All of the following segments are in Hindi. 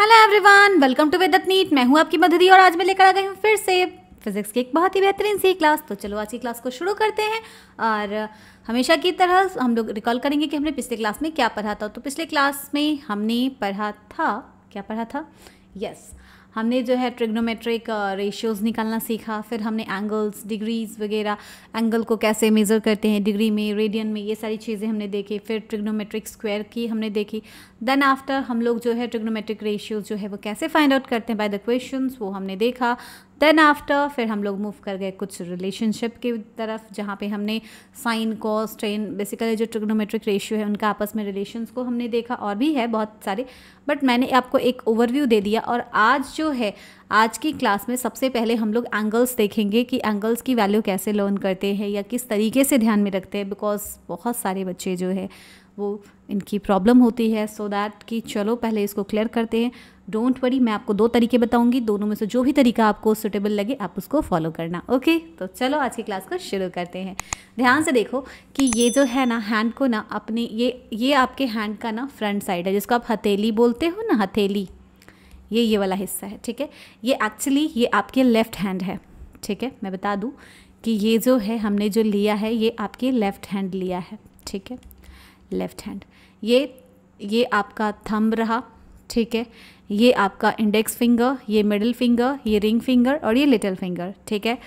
हेलो एवरीवन वेलकम टू वेदत नीट मैं हूं आपकी मधुरी और आज मैं लेकर आ गई हूं फिर से फिजिक्स की एक बहुत ही बेहतरीन सी क्लास तो चलो आज की क्लास को शुरू करते हैं और हमेशा की तरह हम लोग रिकॉल करेंगे कि हमने पिछले क्लास में क्या पढ़ा था तो पिछले क्लास में हमने पढ़ा था क्या पढ़ा था यस yes. हमने जो है ट्रिग्नोमेट्रिक रेशियोज़ uh, निकालना सीखा फिर हमने एंगल्स डिग्रीज़ वगैरह एंगल को कैसे मेज़र करते हैं डिग्री में रेडियन में ये सारी चीज़ें हमने देखी फिर ट्रिग्नोमेट्रिक स्क्वायर की हमने देखी देन आफ्टर हम लोग जो है ट्रिग्नोमेट्रिक रेशियोज़ जो है वो कैसे फाइंड आउट करते हैं बाय द क्वेश्चंस वो हमने देखा देन आफ्टर फिर हम लोग मूव कर गए कुछ रिलेशनशिप की तरफ जहाँ पे हमने साइन कॉस ट्रेन बेसिकली जो ट्रिग्नोमेट्रिक रेशियो है उनका आपस में रिलेशंस को हमने देखा और भी है बहुत सारे बट मैंने आपको एक ओवरव्यू दे दिया और आज जो है आज की क्लास में सबसे पहले हम लोग एंगल्स देखेंगे कि एंगल्स की वैल्यू कैसे लर्न करते हैं या किस तरीके से ध्यान में रखते हैं बिकॉज बहुत सारे बच्चे जो है वो इनकी प्रॉब्लम होती है सो so दैट कि चलो पहले इसको क्लियर करते हैं डोंट वरी मैं आपको दो तरीके बताऊंगी दोनों में से जो भी तरीका आपको सुटेबल लगे आप उसको फॉलो करना ओके तो चलो आज की क्लास को शुरू करते हैं ध्यान से देखो कि ये जो है ना हैंड को ना अपने ये ये आपके हैंड का ना फ्रंट साइड है जिसको आप हथेली बोलते हो ना हथेली ये ये वाला हिस्सा है ठीक है ये एक्चुअली ये आपके लेफ़्ट हैंड है ठीक है मैं बता दूँ कि ये जो है हमने जो लिया है ये आपके लेफ़्ट हैंड लिया है ठीक है लेफ़्ट हैंड ये ये आपका थंब रहा ठीक है ये आपका इंडेक्स फिंगर ये मिडिल फिंगर ये रिंग फिंगर और ये लिटिल फिंगर ठीक है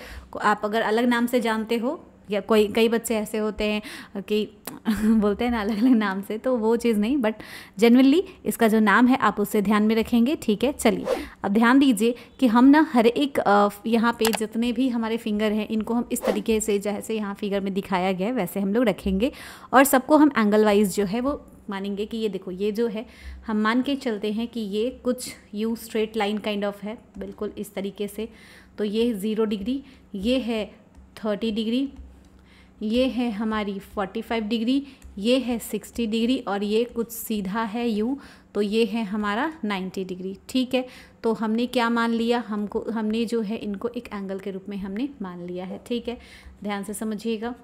आप अगर अलग नाम से जानते हो या कोई कई बच्चे ऐसे होते हैं कि बोलते हैं ना अलग अलग नाम से तो वो चीज़ नहीं बट जनरली इसका जो नाम है आप उससे ध्यान में रखेंगे ठीक है चलिए अब ध्यान दीजिए कि हम ना हर एक यहाँ पे जितने भी हमारे फिंगर हैं इनको हम इस तरीके से जैसे यहाँ फिगर में दिखाया गया है वैसे हम लोग रखेंगे और सबको हम एंगल वाइज जो है वो मानेंगे कि ये देखो ये जो है हम मान के चलते हैं कि ये कुछ you straight line kind of है बिल्कुल इस तरीके से तो ये ज़ीरो डिग्री ये है थर्टी डिग्री ये है हमारी फोर्टी फाइव डिग्री ये है सिक्सटी डिग्री और ये कुछ सीधा है यू तो ये है हमारा नाइन्टी डिग्री ठीक है तो हमने क्या मान लिया हमको हमने जो है इनको एक एंगल के रूप में हमने मान लिया है ठीक है ध्यान से समझिएगा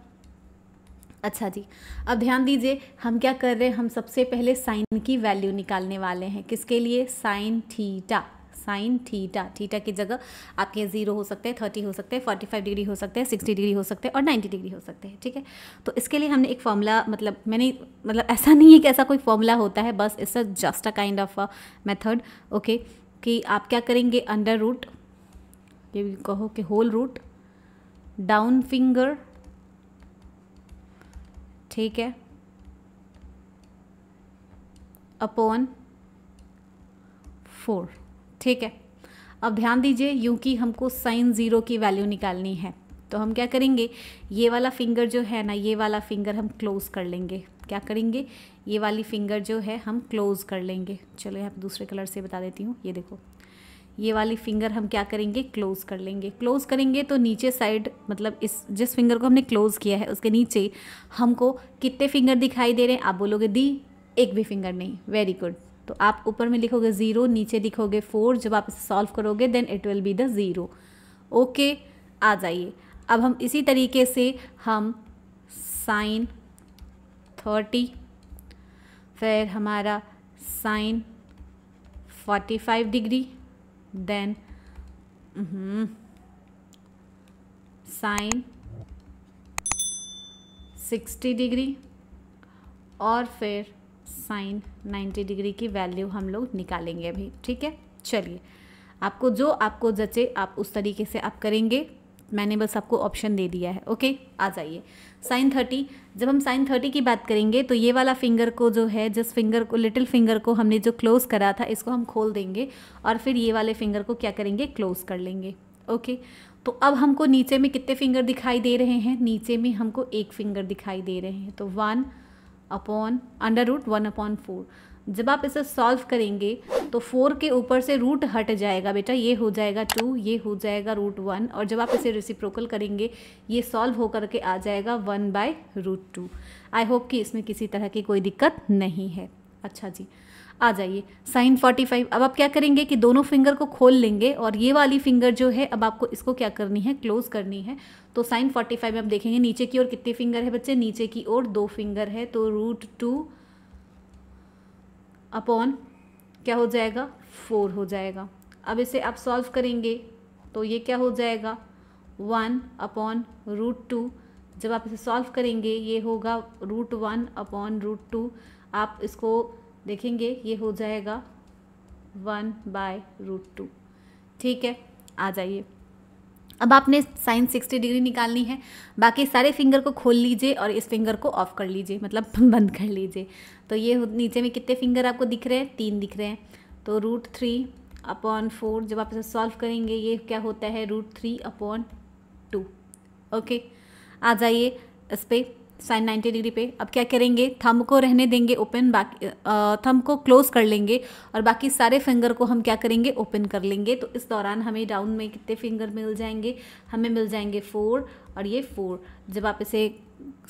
अच्छा जी अब ध्यान दीजिए हम क्या कर रहे हैं हम सबसे पहले साइन की वैल्यू निकालने वाले हैं किसके लिए sine theta sine theta theta की जगह आपके ज़ीरो हो सकते हैं थर्टी हो सकते हैं फोर्टी फाइव डिग्री हो सकते हैं सिक्सटी डिग्री हो सकते हैं और नाइन्टी डिग्री हो सकते हैं ठीक है तो इसके लिए हमने एक फॉर्मूला मतलब मैंने मतलब ऐसा नहीं है कि ऐसा कोई फॉर्मूला होता है बस it's just a kind of method okay कि आप क्या करेंगे अंडर रूट ये भी कहो कि होल रूट डाउन फिंगर ठीक है अपॉन फोर ठीक है अब ध्यान दीजिए क्योंकि हमको साइन ज़ीरो की वैल्यू निकालनी है तो हम क्या करेंगे ये वाला फिंगर जो है ना ये वाला फिंगर हम क्लोज़ कर लेंगे क्या करेंगे ये वाली फिंगर जो है हम क्लोज़ कर लेंगे चलो यहाँ दूसरे कलर से बता देती हूँ ये देखो ये वाली फिंगर हम क्या करेंगे क्लोज़ कर लेंगे क्लोज़ करेंगे तो नीचे साइड मतलब इस जिस फिंगर को हमने क्लोज़ किया है उसके नीचे हमको कितने फिंगर दिखाई दे रहे हैं आप बोलोगे दी एक भी फिंगर नहीं वेरी गुड तो आप ऊपर में लिखोगे ज़ीरो नीचे लिखोगे फोर जब आप इसे सॉल्व करोगे then it will be the zero okay आ जाइए अब हम इसी तरीके से हम साइन थर्टी फिर हमारा sine forty five degree then mm -hmm, sine 60 degree और फिर साइन 90 डिग्री की वैल्यू हम लोग निकालेंगे अभी ठीक है चलिए आपको जो आपको जचे आप उस तरीके से आप करेंगे मैंने बस आपको ऑप्शन दे दिया है ओके आ जाइए साइन थर्टी जब हम साइन थर्टी की बात करेंगे तो ये वाला फिंगर को जो है जिस फिंगर को लिटिल फिंगर को हमने जो क्लोज़ करा था इसको हम खोल देंगे और फिर ये वाले फिंगर को क्या करेंगे क्लोज़ कर लेंगे ओके तो अब हमको नीचे में कितने फिंगर दिखाई दे रहे हैं नीचे में हमको एक फिंगर दिखाई दे रहे हैं तो one upon under root one upon four जब आप इसे सॉल्व करेंगे तो फोर के ऊपर से रूट हट जाएगा बेटा ये हो जाएगा टू ये हो जाएगा रूट वन और जब आप इसे रिसिप्रोकल करेंगे ये सॉल्व होकर के आ जाएगा one by root two I hope कि इसमें किसी तरह की कोई दिक्कत नहीं है अच्छा जी आ जाइए साइन फोर्टी फाइव अब आप क्या करेंगे कि दोनों फिंगर को खोल लेंगे और ये वाली फिंगर जो है अब आपको इसको क्या करनी है क्लोज़ करनी है तो साइन फोर्टी फाइव में आप देखेंगे नीचे की ओर कितनी फिंगर है बच्चे नीचे की ओर दो फिंगर है तो रूट टू अपॉन क्या हो जाएगा फोर हो जाएगा अब इसे आप सॉल्व करेंगे तो ये क्या हो जाएगा वन अपॉन रूट टू जब आप इसे सॉल्व करेंगे ये होगा root one upon root two आप इसको देखेंगे ये हो जाएगा वन बाय रूट टू ठीक है आ जाइए अब आपने साइन सिक्सटी डिग्री निकालनी है बाकी सारे फिंगर को खोल लीजिए और इस फिंगर को ऑफ कर लीजिए मतलब बंद कर लीजिए तो ये नीचे में कितने फिंगर आपको दिख रहे हैं तीन दिख रहे हैं तो रूट थ्री अपॉन फोर जब आप इसे सॉल्व करेंगे ये क्या होता है root three upon two okay आ जाइए इस पर साइन 90 डिग्री पे अब क्या करेंगे थम को रहने देंगे ओपन बाकी थम को क्लोज कर लेंगे और बाकी सारे फिंगर को हम क्या करेंगे ओपन कर लेंगे तो इस दौरान हमें डाउन में कितने फिंगर मिल जाएंगे हमें मिल जाएंगे फोर और ये फोर जब आप इसे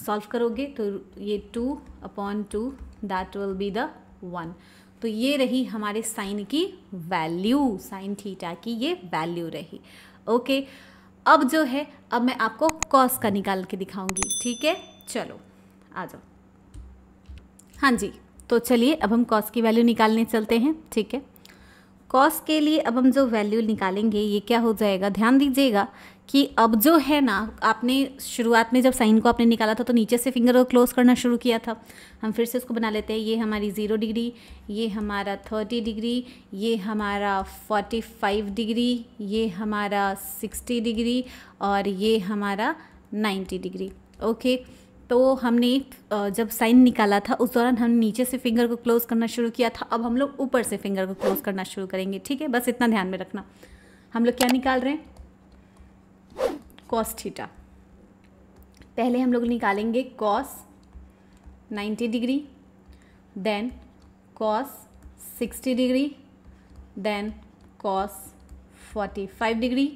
सॉल्व करोगे तो ये two upon two that will be the one तो ये रही हमारे साइन की वैल्यू साइन थीटा की ये वैल्यू रही ओके अब जो है अब मैं आपको कॉस का निकाल के दिखाऊंगी ठीक है चलो आ जाओ हाँ जी तो चलिए अब हम कॉस की वैल्यू निकालने चलते हैं ठीक है कॉस के लिए अब हम जो वैल्यू निकालेंगे ये क्या हो जाएगा ध्यान दीजिएगा कि अब जो है ना आपने शुरुआत में जब साइन को आपने निकाला था तो नीचे से फिंगर को क्लोज करना शुरू किया था हम फिर से इसको बना लेते हैं ये हमारी ज़ीरो डिग्री ये हमारा थर्टी डिग्री ये हमारा फोर्टी फाइव डिग्री ये हमारा सिक्सटी डिग्री और ये हमारा नाइन्टी डिग्री ओके okay. तो हमने जब साइन निकाला था उस दौरान हम नीचे से फिंगर को क्लोज़ करना शुरू किया था अब हम लोग ऊपर से फिंगर को क्लोज़ करना शुरू करेंगे ठीक है बस इतना ध्यान में रखना हम लोग क्या निकाल रहे हैं कॉस थीटा पहले हम लोग निकालेंगे cos 90 degree then cos 60 degree then cos 45 degree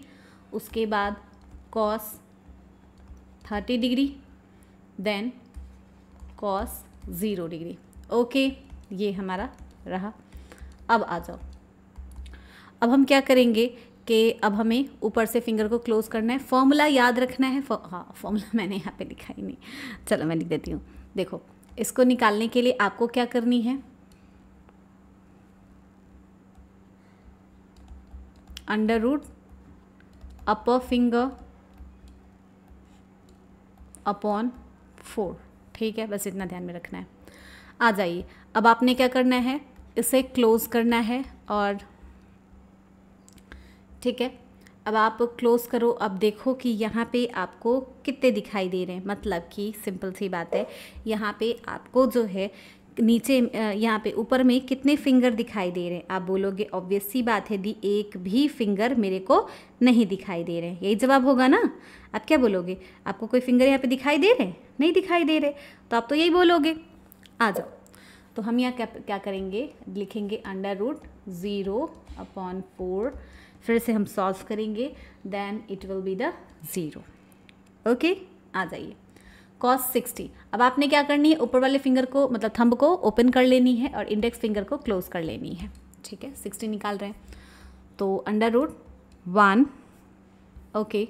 उसके बाद cos 30 degree then cos zero degree okay ये हमारा रहा अब आ जाओ अब हम क्या करेंगे कि अब हमें ऊपर से फिंगर को क्लोज करना है फॉर्मूला याद रखना है हाँ फॉर्मूला मैंने यहाँ पे लिखा ही नहीं चलो मैं लिख देती हूँ देखो इसको निकालने के लिए आपको क्या करनी है under root upper finger upon four ठीक है बस इतना ध्यान में रखना है आ जाइए अब आपने क्या करना है इसे क्लोज़ करना है और ठीक है अब आप क्लोज़ करो अब देखो कि यहाँ पे आपको कितने दिखाई दे रहे हैं मतलब कि सिंपल सी बात है यहाँ पे आपको जो है नीचे यहाँ पे ऊपर में कितने फिंगर दिखाई दे रहे हैं आप बोलोगे ऑब्वियस सी बात है दी एक भी फिंगर मेरे को नहीं दिखाई दे रहे हैं यही जवाब होगा ना आप क्या बोलोगे आपको कोई फिंगर यहाँ पे दिखाई दे रहे नहीं दिखाई दे रहे तो आप तो यही बोलोगे आ जाओ तो हम यहाँ क्या क्या करेंगे लिखेंगे under root zero upon four फिर से हम सॉल्व करेंगे then it will be the zero okay आ जाइए कॉस 60 अब आपने क्या करनी है ऊपर वाले फिंगर को मतलब थंब को ओपन कर लेनी है और इंडेक्स फिंगर को क्लोज कर लेनी है ठीक है 60 निकाल रहे हैं तो under root one okay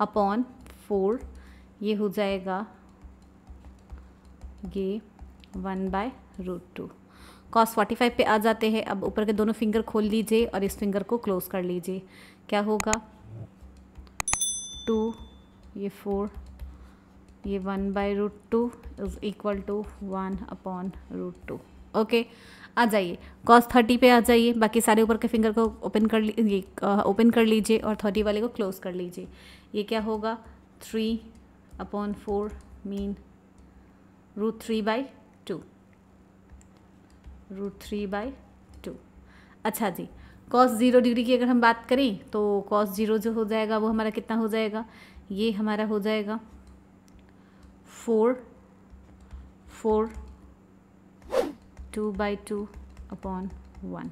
upon four ये हो जाएगा ये one by root two cos forty five पे आ जाते हैं अब ऊपर के दोनों फिंगर खोल लीजिए और इस फिंगर को क्लोज कर लीजिए क्या होगा टू ये फोर ये one by root two is equal to one upon root two okay आ जाइए कॉस थर्टी पे आ जाइए बाकी सारे ऊपर के फिंगर को ओपन कर ये ओपन कर लीजिए और थर्टी वाले को क्लोज कर लीजिए ये क्या होगा three upon four mean root three by two root three by two अच्छा जी कॉस ज़ीरो डिग्री की अगर हम बात करें तो कॉस ज़ीरो जो हो जाएगा वो हमारा कितना हो जाएगा ये हमारा हो जाएगा four four two by two upon one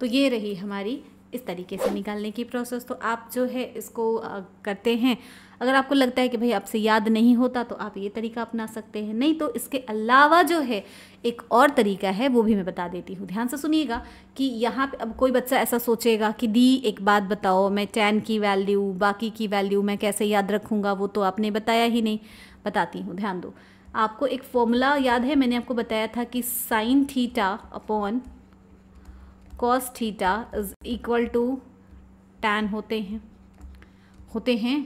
तो ये रही हमारी इस तरीके से निकालने की प्रोसेस तो आप जो है इसको करते हैं अगर आपको लगता है कि भाई आपसे याद नहीं होता तो आप ये तरीका अपना सकते हैं नहीं तो इसके अलावा जो है एक और तरीका है वो भी मैं बता देती हूँ ध्यान से सुनिएगा कि यहाँ पे अब कोई बच्चा ऐसा सोचेगा कि दी एक बात बताओ मैं टेन की वैल्यू बाकी की वैल्यू मैं कैसे याद रखूँगा वो तो आपने बताया ही नहीं बताती हूँ ध्यान दो आपको एक फॉर्मूला याद है मैंने आपको बताया था कि sine theta upon cos theta is equal to tan होते हैं होते हैं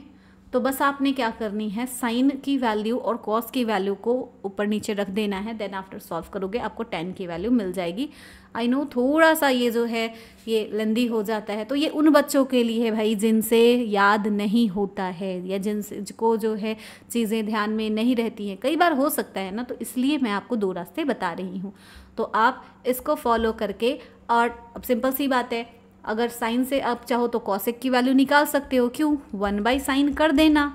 तो बस आपने क्या करनी है साइन की वैल्यू और कॉस की वैल्यू को ऊपर नीचे रख देना है देन आफ्टर सॉल्व करोगे आपको टेन की वैल्यू मिल जाएगी आई नो थोड़ा सा ये जो है ये लेंदी हो जाता है तो ये उन बच्चों के लिए है भाई जिनसे याद नहीं होता है या जिनको जो है चीज़ें ध्यान में नहीं रहती हैं कई बार हो सकता है ना तो इसलिए मैं आपको दो रास्ते बता रही हूँ तो आप इसको फॉलो करके और अब सिंपल सी बात है अगर साइन से आप चाहो तो कौशिक की वैल्यू निकाल सकते हो क्यों वन बाई साइन कर देना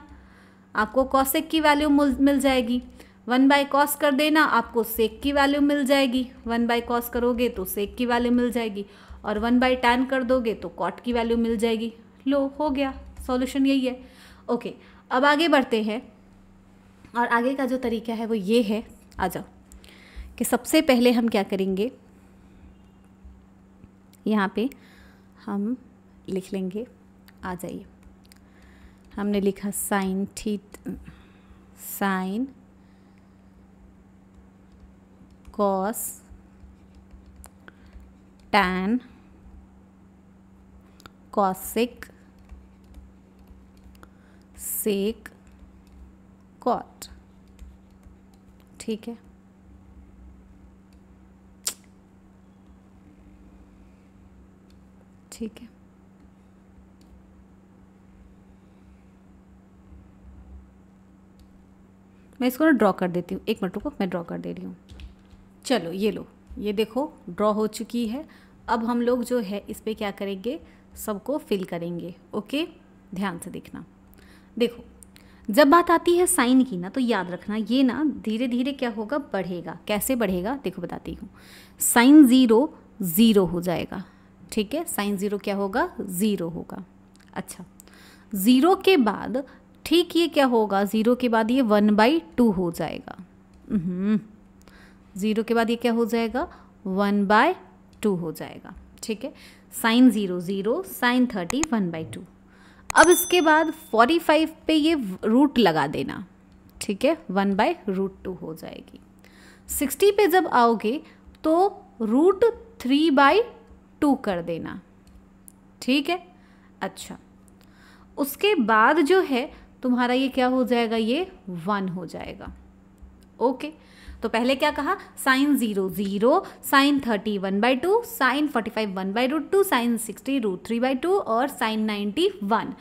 आपको कौशिक की वैल्यू मिल जाएगी वन बाय कॉस कर देना आपको सेक की वैल्यू मिल जाएगी वन बाय कॉस करोगे तो सेक की वैल्यू मिल जाएगी और वन बाय टैन कर दोगे तो कॉट की वैल्यू मिल जाएगी लो हो गया सॉल्यूशन यही है ओके अब आगे बढ़ते हैं और आगे का जो तरीका है वो ये है आ जाओ कि सबसे पहले हम क्या करेंगे यहाँ पे हम लिख लेंगे आ जाइए हमने लिखा साइन थी sine cos tan cosec sec cot ठीक है ठीक है मैं इसको ना ड्रॉ कर देती हूँ एक मिनट रुको मैं ड्रॉ कर दे रही हूँ चलो ये लो ये देखो ड्रॉ हो चुकी है अब हम लोग जो है इस पर क्या करेंगे सबको फिल करेंगे ओके ध्यान से देखना देखो जब बात आती है साइन की ना तो याद रखना ये ना धीरे धीरे क्या होगा बढ़ेगा कैसे बढ़ेगा देखो बताती हूँ साइन ज़ीरो ज़ीरो हो जाएगा ठीक है साइन ज़ीरो क्या होगा ज़ीरो होगा अच्छा ज़ीरो के बाद ठीक ये क्या होगा ज़ीरो के बाद ये वन बाई टू हो जाएगा हम्म, ज़ीरो के बाद ये क्या हो जाएगा वन बाय टू हो जाएगा ठीक है sine zero zero sine thirty one by two अब इसके बाद फोर्टी फाइव पे ये रूट लगा देना ठीक है वन बाय रूट टू हो जाएगी सिक्सटी पे जब आओगे तो रूट थ्री बाई टू कर देना ठीक है अच्छा उसके बाद जो है तुम्हारा ये क्या हो जाएगा ये वन हो जाएगा ओके तो पहले क्या कहा sine zero zero sine thirty one by two sine forty five one by root two sine sixty root three by two और sine ninety one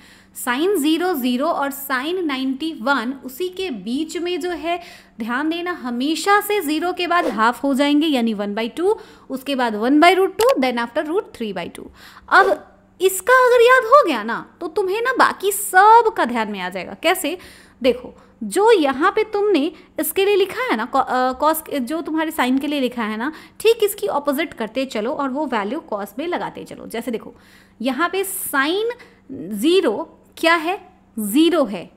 sine zero zero और साइन नाइन्टी वन उसी के बीच में जो है ध्यान देना हमेशा से ज़ीरो के बाद हाफ हो जाएंगे यानी वन बाई टू उसके बाद one by root two then after root three by two अब इसका अगर याद हो गया ना तो तुम्हें ना बाकी सब का ध्यान में आ जाएगा कैसे देखो जो यहाँ पे तुमने इसके लिए लिखा है ना कॉस जो तुम्हारे साइन के लिए लिखा है ना ठीक इसकी ऑपोजिट करते चलो और वो वैल्यू कॉस में लगाते चलो जैसे देखो यहाँ पे साइन ज़ीरो क्या है ज़ीरो है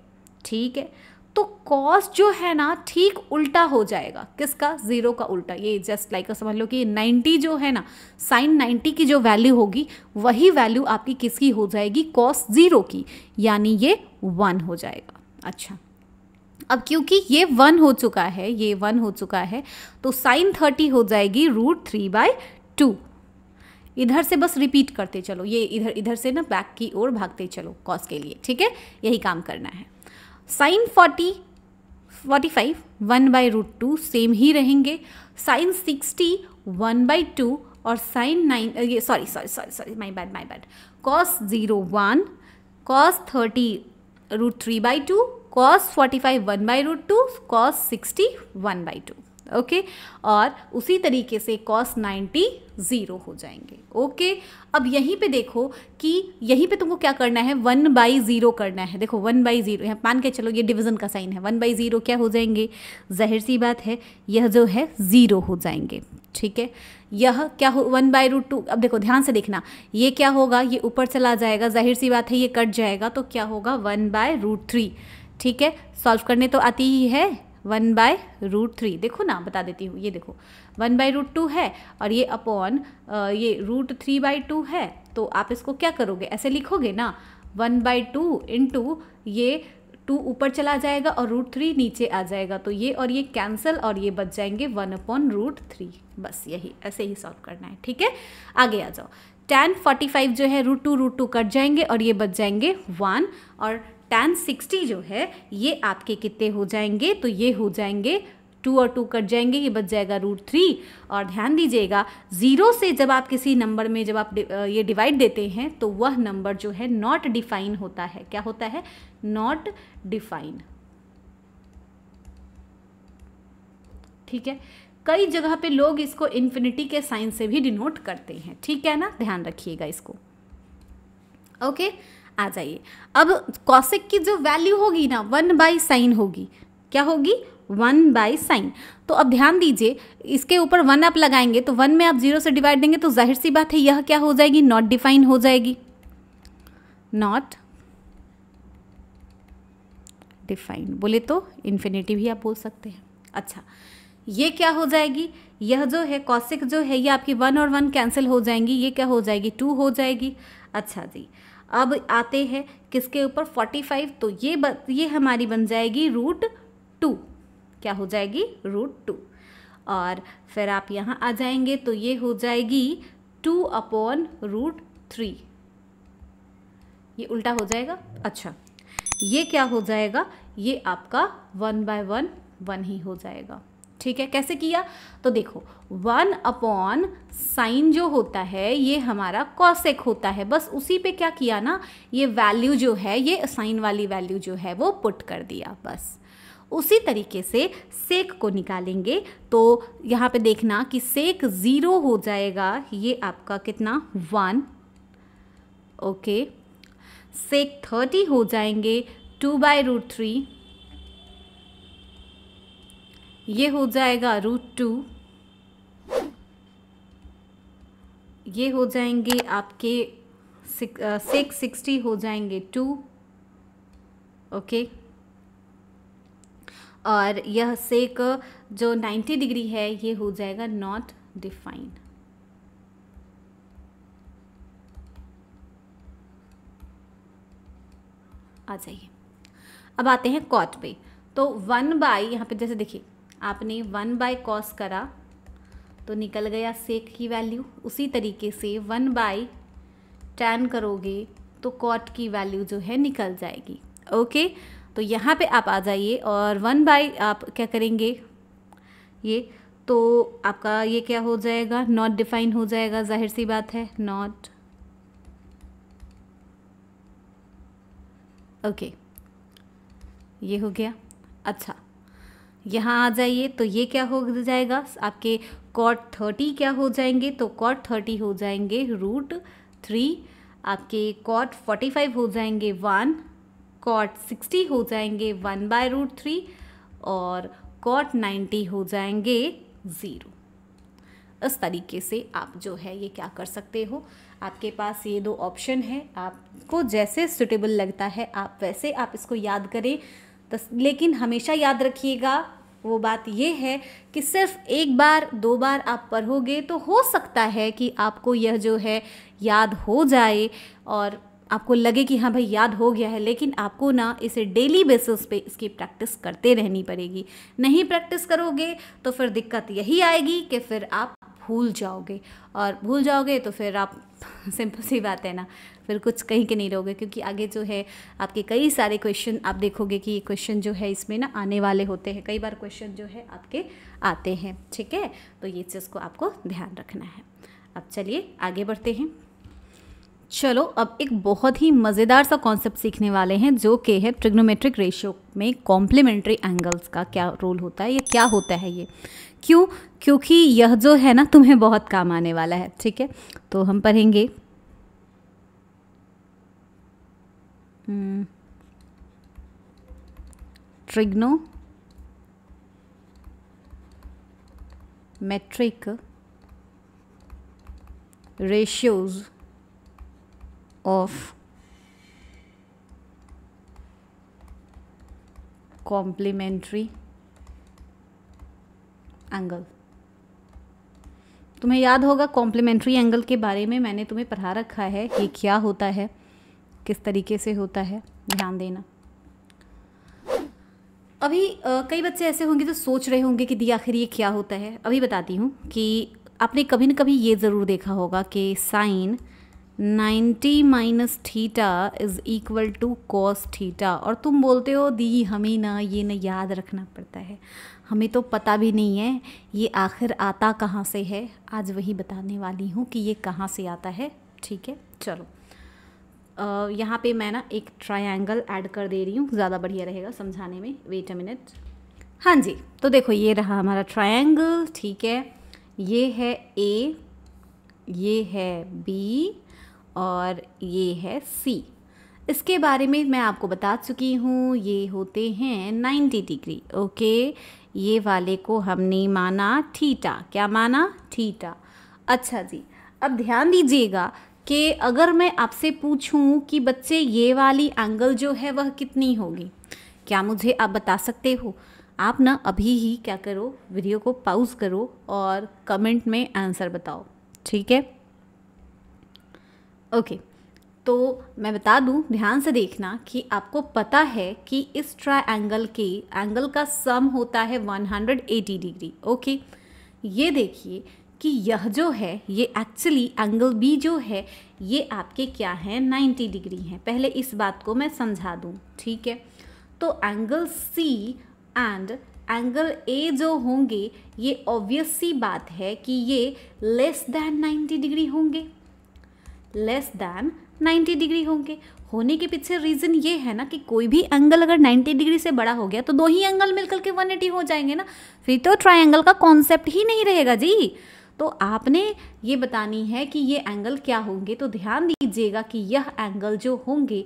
ठीक है तो कॉस जो है ना ठीक उल्टा हो जाएगा किसका ज़ीरो का उल्टा ये जस्ट लाइक समझ लो कि नाइन्टी जो है ना साइन नाइन्टी की जो वैल्यू होगी वही वैल्यू आपकी किसकी हो जाएगी कॉस ज़ीरो की यानी ये वन हो जाएगा अच्छा अब क्योंकि ये वन हो चुका है ये वन हो चुका है तो साइन थर्टी हो जाएगी रूट थ्री बाय टू इधर से बस रिपीट करते चलो ये इधर इधर से ना बैक की ओर भागते चलो कॉस के लिए ठीक है यही काम करना है sine forty forty five one by root two same ही रहेंगे sine sixty one by two और साइन नाइन ये sorry sorry sorry sorry my bad my bad cos zero one cos thirty root three by two cos forty five one by root two cos sixty one by two okay और उसी तरीके से कॉस 90 ज़ीरो हो जाएंगे ओके अब यहीं पे देखो कि यहीं पे तुमको क्या करना है वन बाई ज़ीरो करना है देखो वन बाई ज़ीरो यहाँ मान के चलो ये डिवीज़न का साइन है वन बाई ज़ीरो क्या हो जाएंगे जहर सी बात है यह जो है ज़ीरो हो जाएंगे ठीक है यह क्या हो वन बाई रूट टू अब देखो ध्यान से देखना ये क्या होगा ये ऊपर चला जाएगा जाहिर सी बात है ये कट जाएगा तो क्या होगा वन बाय रूट थ्री ठीक है सॉल्व करने तो आती ही है वन बाय रूट थ्री देखो ना बता देती हूँ ये देखो वन बाय रूट टू है और ये अपॉन ये रूट थ्री बाई टू है तो आप इसको क्या करोगे ऐसे लिखोगे ना one by two into ये टू ऊपर चला जाएगा और रूट थ्री नीचे आ जाएगा तो ये और ये कैंसिल और ये बच जाएंगे वन अपॉन रूट थ्री बस यही ऐसे ही सॉल्व करना है ठीक है आगे आ जाओ टेन फोर्टी फाइव जो है root two root two cut जाएंगे और ये बच जाएंगे वन और टेन सिक्सटी जो है ये आपके कितने हो जाएंगे तो ये हो जाएंगे टू और टू कट जाएंगे ये बच जाएगा रूट थ्री और ध्यान दीजिएगा ज़ीरो से जब आप किसी नंबर में जब आप ये डिवाइड देते हैं तो वह नंबर जो है नॉट डिफाइन होता है क्या होता है नॉट डिफाइन ठीक है कई जगह पे लोग इसको इन्फिनिटी के साइन से भी डिनोट करते हैं ठीक है ना ध्यान रखिएगा इसको ओके okay? आ जाइए अब कॉसेक की जो वैल्यू होगी ना वन बाई साइन होगी क्या होगी वन बाई साइन तो अब ध्यान दीजिए इसके ऊपर वन आप लगाएंगे तो वन में आप जीरो से डिवाइड देंगे तो जाहिर सी बात है यह क्या हो जाएगी नॉट डिफाइन हो जाएगी नॉट डिफाइन बोले तो इन्फिनिटी भी आप बोल सकते हैं अच्छा ये क्या हो जाएगी यह जो है कॉसिक जो है ये आपकी वन और वन कैंसिल हो जाएंगी ये क्या हो जाएगी टू हो जाएगी अच्छा जी अब आते हैं किसके ऊपर फोर्टी फाइव तो ये ब, ये हमारी बन जाएगी रूट टू क्या हो जाएगी रूट टू और फिर आप यहाँ आ जाएंगे तो ये हो जाएगी टू अपॉन रूट थ्री ये उल्टा हो जाएगा अच्छा ये क्या हो जाएगा ये आपका वन बाय वन वन ही हो जाएगा ठीक है कैसे किया तो देखो वन अपॉन साइन जो होता है ये हमारा कॉसेक होता है बस उसी पे क्या किया ना ये वैल्यू जो है ये साइन वाली वैल्यू जो है वो पुट कर दिया बस उसी तरीके से सेक को निकालेंगे तो यहाँ पे देखना कि सेक ज़ीरो हो जाएगा ये आपका कितना वन ओके सेक थर्टी हो जाएंगे टू बाय रूट थ्री ये हो जाएगा रूट टू ये हो जाएंगे आपके सिक्स सिक्सटी uh, हो जाएंगे टू ओके और यह सेक जो नाइन्टी डिग्री है ये हो जाएगा नॉट डिफाइंड आ जाइए अब आते हैं कॉट पे तो वन बाई यहाँ पे जैसे देखिए आपने वन बाय कॉस करा तो निकल गया सेक की वैल्यू उसी तरीके से वन बाई टैन करोगे तो कॉट की वैल्यू जो है निकल जाएगी ओके तो यहाँ पे आप आ जाइए और वन बाय आप क्या करेंगे ये तो आपका ये क्या हो जाएगा नॉट डिफाइन हो जाएगा जाहिर सी बात है नॉट ओके ये हो गया अच्छा यहाँ आ जाइए तो ये क्या हो जाएगा आपके कॉट थर्टी क्या हो जाएंगे तो कॉट थर्टी हो जाएंगे रूट थ्री आपके कॉट फोर्टी फाइव हो जाएंगे वन कॉट सिक्सटी हो जाएंगे वन बाय रूट थ्री और कॉट नाइन्टी हो जाएंगे ज़ीरो इस तरीके से आप जो है ये क्या कर सकते हो आपके पास ये दो ऑप्शन है आपको जैसे सुटेबल लगता है आप वैसे आप इसको याद करें तो लेकिन हमेशा याद रखिएगा वो बात ये है कि सिर्फ एक बार दो बार आप पढ़ोगे तो हो सकता है कि आपको यह जो है याद हो जाए और आपको लगे कि हाँ भाई याद हो गया है लेकिन आपको ना इसे डेली बेसिस पे इसकी प्रैक्टिस करते रहनी पड़ेगी नहीं प्रैक्टिस करोगे तो फिर दिक्कत यही आएगी कि फिर आप भूल जाओगे और भूल जाओगे तो फिर आप सिंपल सी बात है ना फिर कुछ कहीं के नहीं रहोगे क्योंकि आगे जो है आपके कई सारे क्वेश्चन आप देखोगे कि ये क्वेश्चन जो है इसमें ना आने वाले होते हैं कई बार क्वेश्चन जो है आपके आते हैं ठीक है तो ये चीज़ को आपको ध्यान रखना है अब चलिए आगे बढ़ते हैं चलो अब एक बहुत ही मज़ेदार सा कॉन्सेप्ट सीखने वाले हैं जो कि है ट्रिग्नोमेट्रिक रेशियो में कॉम्प्लीमेंट्री एंगल्स का क्या रोल होता है ये क्या होता है ये क्यों क्योंकि यह जो है ना तुम्हें बहुत काम आने वाला है ठीक है तो हम पढ़ेंगे trigonometric ratios of complementary angle तुम्हें याद होगा कॉम्प्लीमेंट्री एंगल के बारे में मैंने तुम्हें पढ़ा रखा है कि क्या होता है किस तरीके से होता है ध्यान देना अभी कई बच्चे ऐसे होंगे जो सोच रहे होंगे कि दी आखिर ये क्या होता है अभी बताती हूँ कि आपने कभी न कभी ये ज़रूर देखा होगा कि sine 90 minus theta is equal to cos theta और तुम बोलते हो दी हमें ना ये ना याद रखना पड़ता है हमें तो पता भी नहीं है ये आखिर आता कहाँ से है आज वही बताने वाली हूँ कि ये कहाँ से आता है ठीक है चलो यहाँ पे मैं ना एक ट्रायंगल ऐड कर दे रही हूँ ज़्यादा बढ़िया रहेगा समझाने में वेट अ मिनट हाँ जी तो देखो ये रहा हमारा ट्रायंगल ठीक है ये है ए ये है बी और ये है सी इसके बारे में मैं आपको बता चुकी हूँ ये होते हैं 90 डिग्री ओके ये वाले को हमने माना ठीटा क्या माना ठीटा अच्छा जी अब ध्यान दीजिएगा कि अगर मैं आपसे पूछूं कि बच्चे ये वाली एंगल जो है वह कितनी होगी क्या मुझे आप बता सकते हो आप ना अभी ही क्या करो वीडियो को पाउज करो और कमेंट में आंसर बताओ ठीक है ओके तो मैं बता दूं ध्यान से देखना कि आपको पता है कि इस एंगल के एंगल का सम होता है 180 डिग्री ओके ये देखिए कि यह जो है ये एक्चुअली एंगल बी जो है ये आपके क्या है 90 डिग्री हैं पहले इस बात को मैं समझा दूँ ठीक है तो angle C and angle A जो होंगे ये ऑब्वियस सी बात है कि ये लेस दैन 90 डिग्री होंगे लेस दैन 90 डिग्री होंगे होने के पीछे रीज़न ये है ना कि कोई भी एंगल अगर 90 डिग्री से बड़ा हो गया तो दो ही एंगल मिलकर के 180 हो जाएंगे ना फिर तो ट्रायंगल का कॉन्सेप्ट ही नहीं रहेगा जी तो आपने ये बतानी है कि ये एंगल क्या होंगे तो ध्यान दीजिएगा कि यह एंगल जो होंगे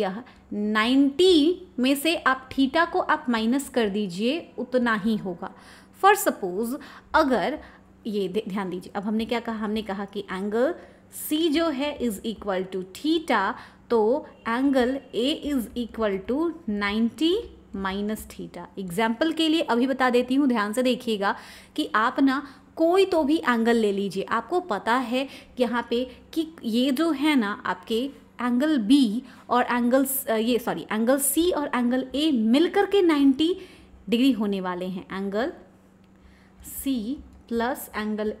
यह 90 में से आप थीटा को आप माइनस कर दीजिए उतना ही होगा फॉर सपोज अगर ये ध्यान दीजिए अब हमने क्या कहा हमने कहा कि एंगल सी जो है इज़ इक्वल टू थीटा तो angle A is equal to ninety minus theta example के लिए अभी बता देती हूँ ध्यान से देखिएगा कि आप ना कोई तो भी एंगल ले लीजिए आपको पता है यहाँ पे कि ये जो है ना आपके एंगल बी और एंगल ये सॉरी एंगल सी और एंगल ए मिलकर के 90 डिग्री होने वाले हैं angle C plus angle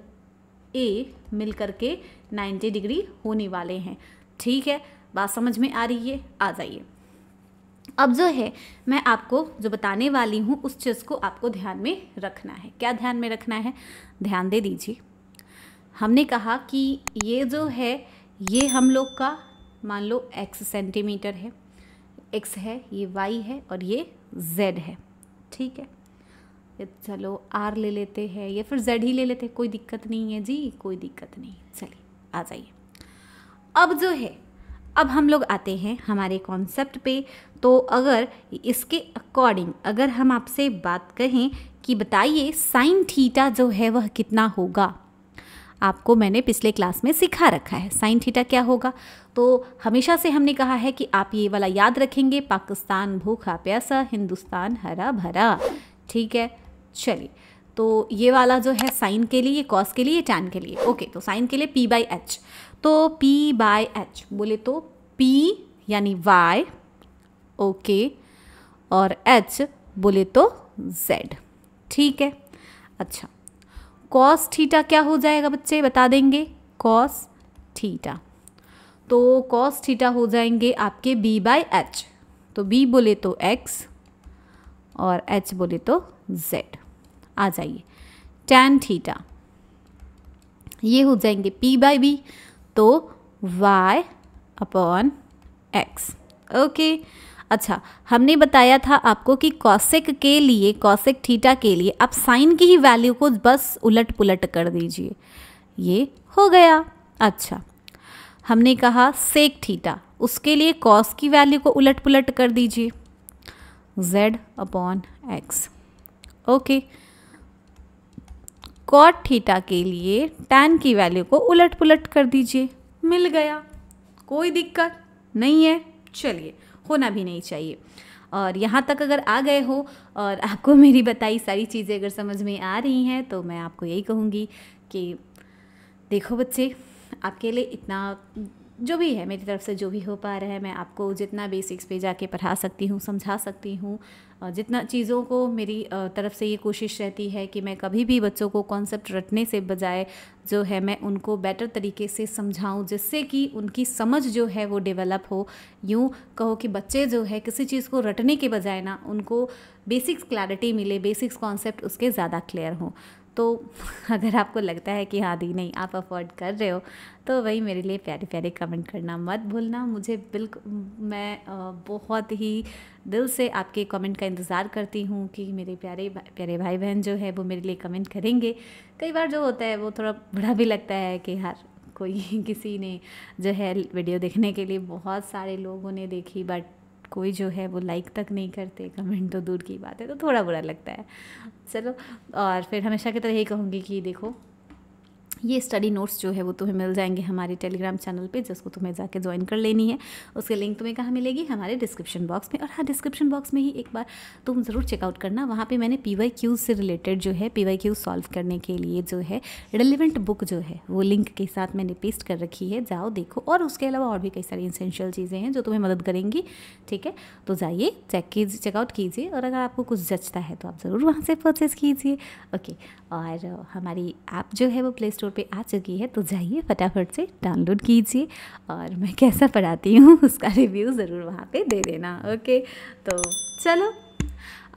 A मिलकर के 90 डिग्री होने वाले हैं ठीक है बात समझ में आ रही है आ जाइए अब जो है मैं आपको जो बताने वाली हूँ उस चीज़ को आपको ध्यान में रखना है क्या ध्यान में रखना है ध्यान दे दीजिए हमने कहा कि ये जो है ये हम लोग का मान लो एक्स सेंटीमीटर है एक्स है ये वाई है और ये जेड है ठीक है चलो आर ले लेते हैं या फिर जेड ही ले लेते हैं कोई दिक्कत नहीं है जी कोई दिक्कत नहीं चलिए आ जाइए अब जो है अब हम लोग आते हैं हमारे कॉन्सेप्ट पे तो अगर इसके अकॉर्डिंग अगर हम आपसे बात कहें कि बताइए साइन थीटा जो है वह कितना होगा आपको मैंने पिछले क्लास में सिखा रखा है साइन थीटा क्या होगा तो हमेशा से हमने कहा है कि आप ये वाला याद रखेंगे पाकिस्तान भूखा प्यासा हिंदुस्तान हरा भरा ठीक है चलिए तो ये वाला जो है साइन के लिए कॉस के लिए टैन के लिए ओके तो साइन के लिए पी बाई एच तो पी बाय एच बोले तो पी यानी वाई ओके और एच बोले तो जेड ठीक है अच्छा कॉस थीटा क्या हो जाएगा बच्चे बता देंगे कॉस थीटा तो कॉस थीटा हो जाएंगे आपके बी बाय एच तो बी बोले तो एक्स और एच बोले तो जेड आ जाइए tan थीटा ये हो जाएंगे पी बाय बी तो y अपॉन x ओके अच्छा हमने बताया था आपको कि कॉसेक के लिए कॉसेक थीटा के लिए आप साइन की ही वैल्यू को बस उलट पुलट कर दीजिए ये हो गया अच्छा हमने कहा सेक थीटा उसके लिए कॉस की वैल्यू को उलट पुलट कर दीजिए z upon X okay okay. Cot theta के लिए टैन की वैल्यू को उलट पुलट कर दीजिए मिल गया कोई दिक्कत नहीं है चलिए होना भी नहीं चाहिए और यहाँ तक अगर आ गए हो और आपको मेरी बताई सारी चीज़ें अगर समझ में आ रही हैं तो मैं आपको यही कहूँगी कि देखो बच्चे आपके लिए इतना जो भी है मेरी तरफ से जो भी हो पा रहा है मैं आपको जितना बेसिक्स पे जाके पढ़ा सकती हूँ समझा सकती हूँ जितना चीज़ों को मेरी तरफ से ये कोशिश रहती है कि मैं कभी भी बच्चों को कॉन्सेप्ट रटने से बजाय जो है मैं उनको बेटर तरीके से समझाऊँ जिससे कि उनकी समझ जो है वो डेवलप हो यूँ कहो कि बच्चे जो है किसी चीज़ को रटने के बजाय ना उनको बेसिक्स क्लैरिटी मिले बेसिक्स कॉन्सेप्ट उसके ज़्यादा क्लियर हों तो अगर आपको लगता है कि हाँ दी नहीं आप अफोर्ड कर रहे हो तो वही मेरे लिए प्यारे प्यारे कमेंट करना मत भूलना मुझे बिल्कुल मैं बहुत ही दिल से आपके कमेंट का इंतज़ार करती हूँ कि मेरे प्यारे प्यारे भाई बहन जो है वो मेरे लिए कमेंट करेंगे कई बार जो होता है वो थोड़ा बुरा भी लगता है कि यार कोई किसी ने जो है वीडियो देखने के लिए बहुत सारे लोगों ने देखी बट कोई जो है वो लाइक तक नहीं करते कमेंट तो दूर की बात है तो थोड़ा बुरा लगता है चलो और फिर हमेशा की तरह यही कहूँगी कि देखो ये स्टडी नोट्स जो है वो तुम्हें मिल जाएंगे हमारे टेलीग्राम चैनल पे जिसको तुम्हें जाके ज्वाइन कर लेनी है उसके लिंक तुम्हें कहाँ मिलेगी हमारे डिस्क्रिप्शन बॉक्स में और हाँ डिस्क्रिप्शन बॉक्स में ही एक बार तुम ज़रूर चेकआउट करना वहाँ पे मैंने पी वाई क्यूज से रिलेटेड जो है पी वाई क्यूज सॉल्व करने के लिए जो है रिलेवेंट बुक जो है वो लिंक के साथ मैंने पेस्ट कर रखी है जाओ देखो और उसके अलावा और भी कई सारी इंसेंशियल चीज़ें हैं जो तुम्हें मदद करेंगी ठीक है तो जाइए चेक कीजिए चेकआउट कीजिए और अगर आपको कुछ जचता है तो आप ज़रूर वहाँ से परचेज़ कीजिए ओके और हमारी ऐप जो है वो प्ले स्टोर पे आ चुकी है तो जाइए फटाफट से डाउनलोड कीजिए और मैं कैसा पढ़ाती हूँ उसका रिव्यू ज़रूर वहाँ पे दे देना ओके तो चलो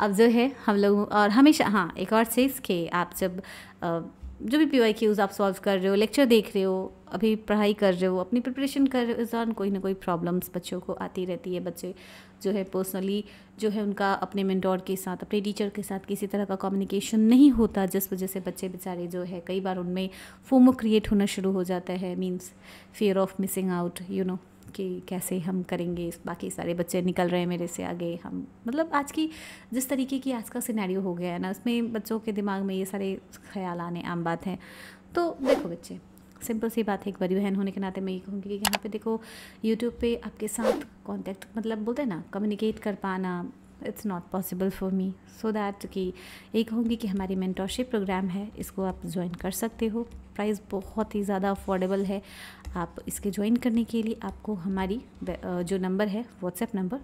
अब जो है हम लोग और हमेशा हाँ एक और चीज़ के आप जब जो भी पी वाई आप सॉल्व कर रहे हो लेक्चर देख रहे हो अभी पढ़ाई कर रहे हो अपनी प्रिपरेशन कर रहे हो इस दौरान कोई ना कोई प्रॉब्लम्स बच्चों को आती रहती है बच्चे जो है पर्सनली जो है उनका अपने मेंटोर के साथ अपने टीचर के साथ किसी तरह का कम्युनिकेशन नहीं होता जिस वजह से बच्चे बेचारे जो है कई बार उनमें फोमो क्रिएट होना शुरू हो जाता है means fear of missing out you know कि कैसे हम करेंगे बाकी सारे बच्चे निकल रहे हैं मेरे से आगे हम मतलब आज की जिस तरीके की आज का सिनेरियो हो गया है ना उसमें बच्चों के दिमाग में ये सारे ख्याल आने आम बात हैं तो देखो बच्चे सिंपल सी बात है एक बड़ी बहन होने के नाते मैं ये कहूँगी कि यहाँ पे देखो यूट्यूब पे आपके साथ कांटेक्ट मतलब बोलते हैं ना कम्युनिकेट कर पाना it's not possible for me so that कि ये कहूँगी कि हमारी मेंटोरशिप प्रोग्राम है इसको आप ज्वाइन कर सकते हो प्राइस बहुत ही ज़्यादा अफोर्डेबल है आप इसके ज्वाइन करने के लिए आपको हमारी जो नंबर है व्हाट्सएप नंबर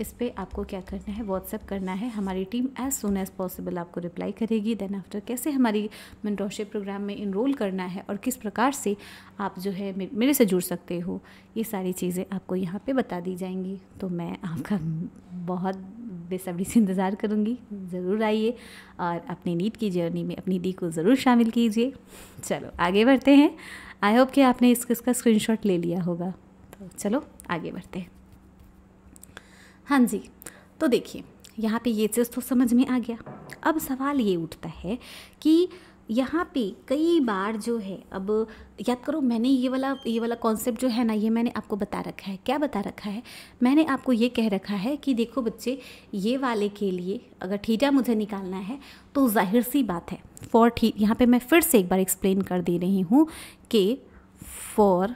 इस पर आपको क्या करना है व्हाट्सअप करना है हमारी team as soon as possible आपको रिप्लाई करेगी देन आफ्टर कैसे हमारी मेंटोरशिप प्रोग्राम में इनरोल करना है और किस प्रकार से आप जो है मेरे से जुड़ सकते हो ये सारी चीज़ें आपको यहाँ पे बता दी जाएंगी तो मैं आपका बहुत बेसब्री से इंतज़ार करूँगी ज़रूर आइए और अपनी नीट की जर्नी में अपनी दी को ज़रूर शामिल कीजिए चलो आगे बढ़ते हैं आई होप कि आपने इस इसका स्क्रीनशॉट ले लिया होगा तो चलो आगे बढ़ते हैं हाँ जी तो देखिए यहाँ पे ये चीज़ तो समझ में आ गया अब सवाल ये उठता है कि यहाँ पे कई बार जो है अब याद करो मैंने ये वाला ये वाला कॉन्सेप्ट जो है ना ये मैंने आपको बता रखा है क्या बता रखा है मैंने आपको ये कह रखा है कि देखो बच्चे ये वाले के लिए अगर ठीठा मुझे निकालना है तो जाहिर सी बात है फॉर ठी यहाँ पे मैं फिर से एक बार एक्सप्लेन कर दे रही हूँ कि फॉर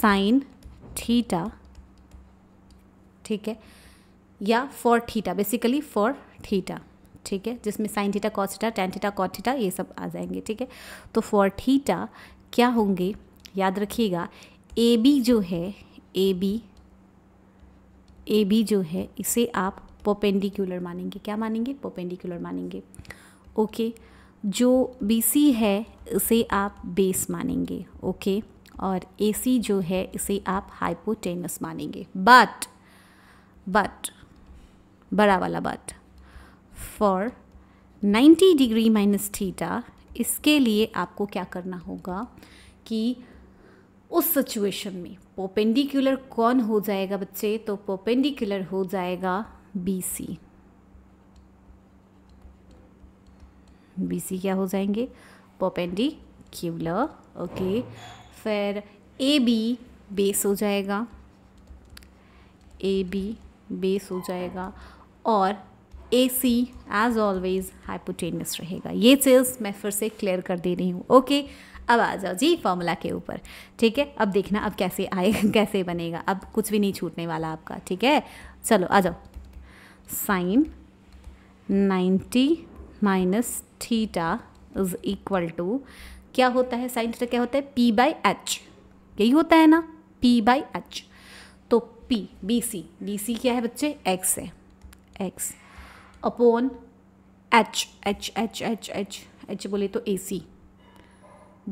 साइन ठीठा ठीक है या for theta basically for theta ठीक है जिसमें sine theta cos theta tan theta cot theta ये सब आ जाएंगे ठीक है तो फॉर थीटा क्या होंगे याद रखिएगा ए बी जो है ए बी ए बी जो है इसे आप पोपेंडिकुलर मानेंगे क्या मानेंगे पोपेंडिकुलर मानेंगे ओके जो बी सी है इसे आप बेस मानेंगे ओके और ए सी जो है इसे आप हाइपोटेनस मानेंगे बट बट बड़ा वाला but for 90 degree minus theta इसके लिए आपको क्या करना होगा कि उस सिचुएशन में पोपेंडिकुलर कौन हो जाएगा बच्चे तो पोपेंडिकुलर हो जाएगा बी सी बी सी क्या हो जाएंगे पोपेंडिक्यूलर ओके फिर ए बी बेस हो जाएगा ए बी बेस हो जाएगा और A C as always hypotenuse रहेगा ये चीज़ मैं फिर से क्लियर कर दे रही हूँ ओके अब आ जाओ जी फॉर्मूला के ऊपर ठीक है अब देखना अब कैसे आए कैसे बनेगा अब कुछ भी नहीं छूटने वाला आपका ठीक है चलो आ जाओ sine 90 minus theta is equal to क्या होता है साइन थीटा क्या होता है पी बाई एच यही होता है ना P by H P B C B C क्या है बच्चे एक्स है X upon H H H H H H बोले तो ए सी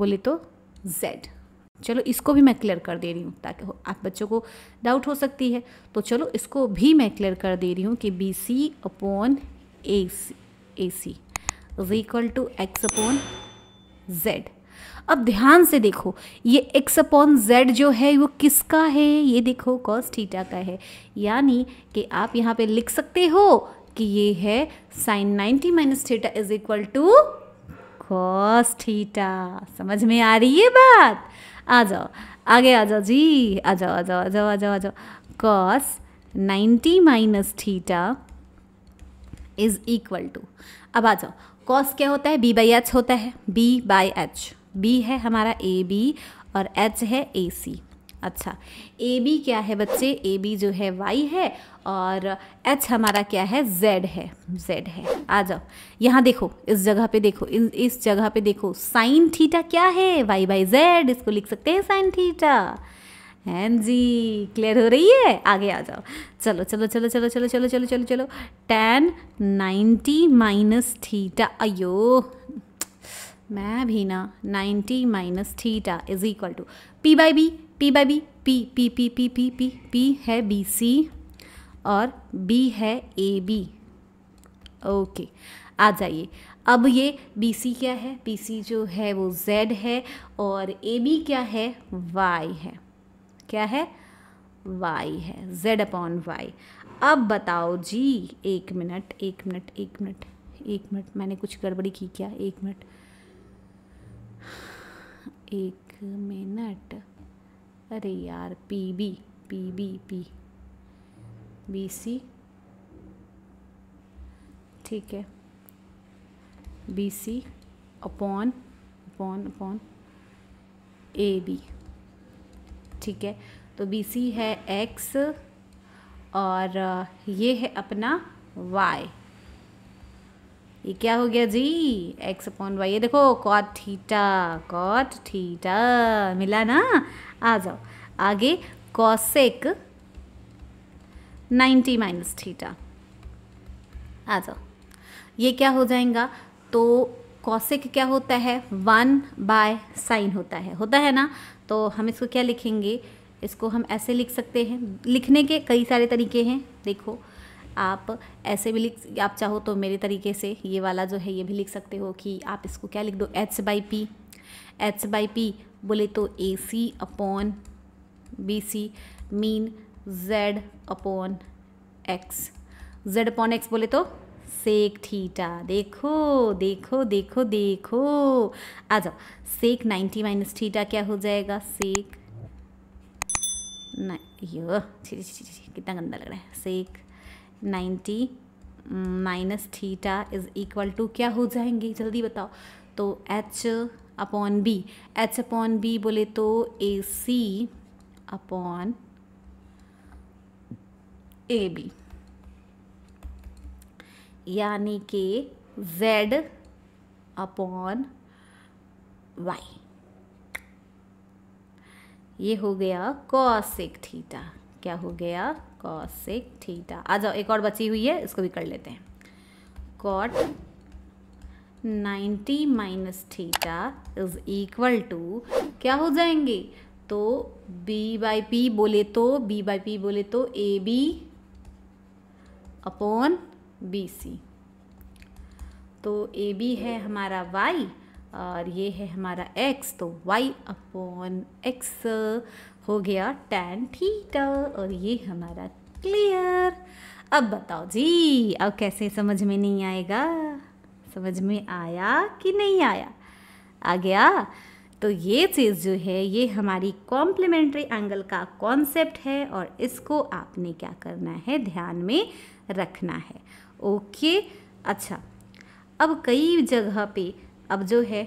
बोले तो जेड चलो इसको भी मैं क्लियर कर दे रही हूँ ताकि आप बच्चों को डाउट हो सकती है तो चलो इसको भी मैं क्लियर कर दे रही हूँ कि B C upon A C A C is equal to X upon Z अब ध्यान से देखो ये एक्स अपॉन जेड जो है वो किसका है ये देखो कॉस थीटा का है यानी कि आप यहाँ पे लिख सकते हो कि ये है sine ninety minus theta is equal to cos theta समझ में आ रही है बात आ जाओ आगे आ जाओ जी आ जाओ आ जाओ आ जाओ आ जाओ आ जाओ cos ninety minus theta is equal to अब आ जाओ कॉस क्या होता है बी बाई एच होता है बी बाई एच बी है हमारा ए बी और एच है ए सी अच्छा ए बी क्या है बच्चे ए बी जो है वाई है और एच हमारा क्या है जेड है जेड है आ जाओ यहाँ देखो इस जगह पे देखो इन इस जगह पे देखो साइन थीटा क्या है वाई बाई जेड इसको लिख सकते हैं साइन थीटा हैं जी क्लियर हो रही है आगे आ जाओ चलो चलो चलो चलो चलो चलो चलो चलो चलो टेन नाइन्टी माइनस थीटा अयो मैं भी ना ninety minus theta is equal to P by B P by B P P P P P P P है बी सी और बी है ए बी ओके आ जाइए अब ये बी सी क्या है बी सी जो है वो जेड है और ए बी क्या है वाई है क्या है वाई है जेड अपॉन वाई अब बताओ जी एक मिनट एक मिनट एक मिनट एक मिनट मैंने कुछ गड़बड़ी की क्या एक मिनट एक मिनट अरे यार P B P B P B C ठीक है B C upon upon upon A B ठीक है तो बी सी है एक्स और ये है अपना वाई ये क्या हो गया जी एक्स अपॉन वाई ये देखो कॉट थीटा कॉट थीटा मिला ना आ जाओ आगे कॉसेक 90 माइनस थीटा आ जाओ ये क्या हो जाएगा तो कॉसिक क्या होता है वन बाय साइन होता है होता है ना तो हम इसको क्या लिखेंगे इसको हम ऐसे लिख सकते हैं लिखने के कई सारे तरीके हैं देखो आप ऐसे भी लिख आप चाहो तो मेरे तरीके से ये वाला जो है ये भी लिख सकते हो कि आप इसको क्या लिख दो H by P H by P बोले तो A C upon B C mean Z upon X Z upon X बोले तो सेक थीटा देखो देखो देखो देखो आ जाओ सेक नाइन्टी माइनस थीटा क्या हो जाएगा सेक ना यो कितना गंदा लग रहा है sec ninety minus theta is equal to क्या हो जाएंगे जल्दी बताओ तो H upon B H upon B बोले तो A C upon A B यानी कि जेड अपॉन वाई ये हो गया कॉसिक थीटा क्या हो गया कॉसिक थीटा आ जाओ एक और बची हुई है इसको भी कर लेते हैं cot 90 minus theta is equal to क्या हो जाएंगे तो b बाई पी बोले तो b बाई पी बोले तो A B upon B C तो ए बी है हमारा y और ये है हमारा x तो y अपॉन एक्स हो गया tan थीटा और ये हमारा क्लियर अब बताओ जी अब कैसे समझ में नहीं आएगा समझ में आया कि नहीं आया आ गया तो ये चीज़ जो है ये हमारी कॉम्प्लीमेंट्री एंगल का कॉन्सेप्ट है और इसको आपने क्या करना है ध्यान में रखना है ओके अच्छा अब कई जगह पे अब जो है